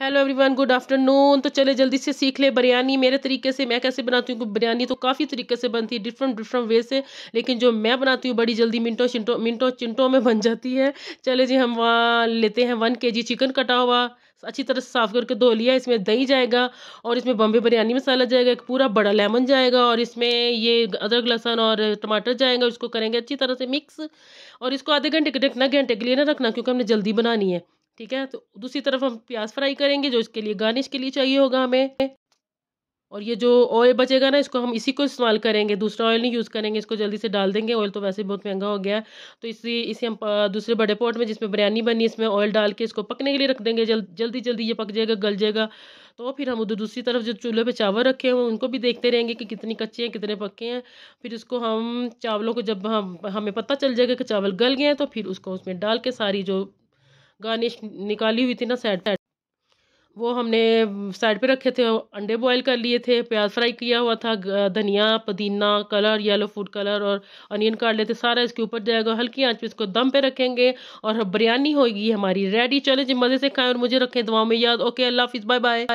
hello everyone good afternoon तो चले जल्दी से सीख ले बिरयानी मेरे तरीके से मैं कैसे बनाती हूँ बिरयानी तो काफ़ी तरीके से बनती है डिफरेंट डिफरेंट वे से लेकिन जो मैं बनाती हूँ बड़ी जल्दी मिनटों चिंटों मिनटों चिंटों में बन जाती है चले जी हम वहाँ लेते हैं वन के जी चिकन कटा हुआ अच्छी तरह से साफ करके धो लिया इसमें दही जाएगा और इसमें बम्बे बिरयानी मसाला जाएगा एक पूरा बड़ा लेमन जाएगा और इसमें ये अदरक लहसन और टमाटर जाएगा इसको करेंगे अच्छी तरह से मिक्स और इसको आधे घंटे के ढकना घंटे के लिए ना रखना क्योंकि हमने जल्दी बनानी है ठीक है तो दूसरी तरफ हम प्याज फ्राई करेंगे जो इसके लिए गार्निश के लिए चाहिए होगा हमें और ये जो ऑयल बचेगा ना इसको हम इसी को इस्तेमाल करेंगे दूसरा ऑयल नहीं यूज़ करेंगे इसको जल्दी से डाल देंगे ऑयल तो वैसे बहुत महंगा हो गया है तो इसी इसे हम दूसरे बड़े पॉट में जिसमें बिरयानी बनी इसमें ऑयल डाल के इसको पकने के लिए रख देंगे जल जल्दी जल्दी ये पक जाएगा गल जाएगा तो फिर हम उधर दूसरी तरफ जो चूल्हे पर चावल रखे हुए उनको भी देखते रहेंगे कि कितनी कच्चे हैं कितने पक्के हैं फिर उसको हम चावलों को जब हम हमें पता चल जाएगा कि चावल गल गए हैं तो फिर उसको उसमें डाल के सारी जो गार्निश निकाली हुई थी ना साइड साइड वो हमने साइड पे रखे थे अंडे बॉईल कर लिए थे प्याज फ्राई किया हुआ था धनिया पुदीना कलर येलो फूड कलर और अनियन काट लेते सारा इसके ऊपर जाएगा हल्की आंच पे इसको दम पे रखेंगे और बिरयानी होगी हमारी रेडी चले जी मज़े से खाएं और मुझे रखें दुआ में याद ओके अल्लाह हाफिज़ बाय बाय